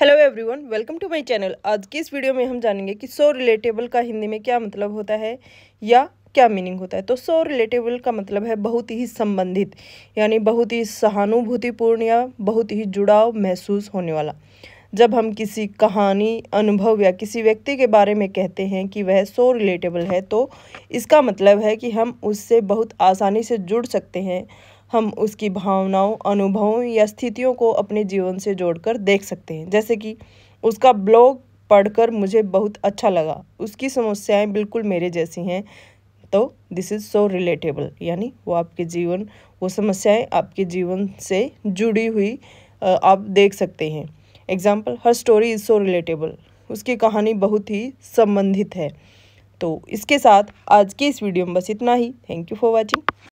hello everyone welcome to my channel आज की इस वीडियो में हम जानेंगे कि सो रिलेटेबल का हिंदी में क्या मतलब होता है या क्या मीनिंग होता है तो सो रिलेटेबल का मतलब है बहुत ही संबंधित यानी बहुत ही सहानुभूतिपूर्ण या बहुत ही जुड़ाव महसूस होने वाला जब हम किसी कहानी अनुभव या किसी व्यक्ति के बारे में कहते हैं कि वह सो रिलेटेबल है तो इसका मतलब है कि हम उससे बहुत आसानी से जुड़ सकते हैं हम उसकी भावनाओं अनुभवों या स्थितियों को अपने जीवन से जोड़कर देख सकते हैं जैसे कि उसका ब्लॉग पढ़कर मुझे बहुत अच्छा लगा उसकी समस्याएं बिल्कुल मेरे जैसी हैं तो दिस इज़ सो रिलेटेबल यानी वो आपके जीवन वो समस्याएं आपके जीवन से जुड़ी हुई आप देख सकते हैं example her story is so relatable उसकी कहानी बहुत ही संबंधित है तो इसके साथ आज के इस वीडियो में बस इतना ही थैंक यू फॉर वॉचिंग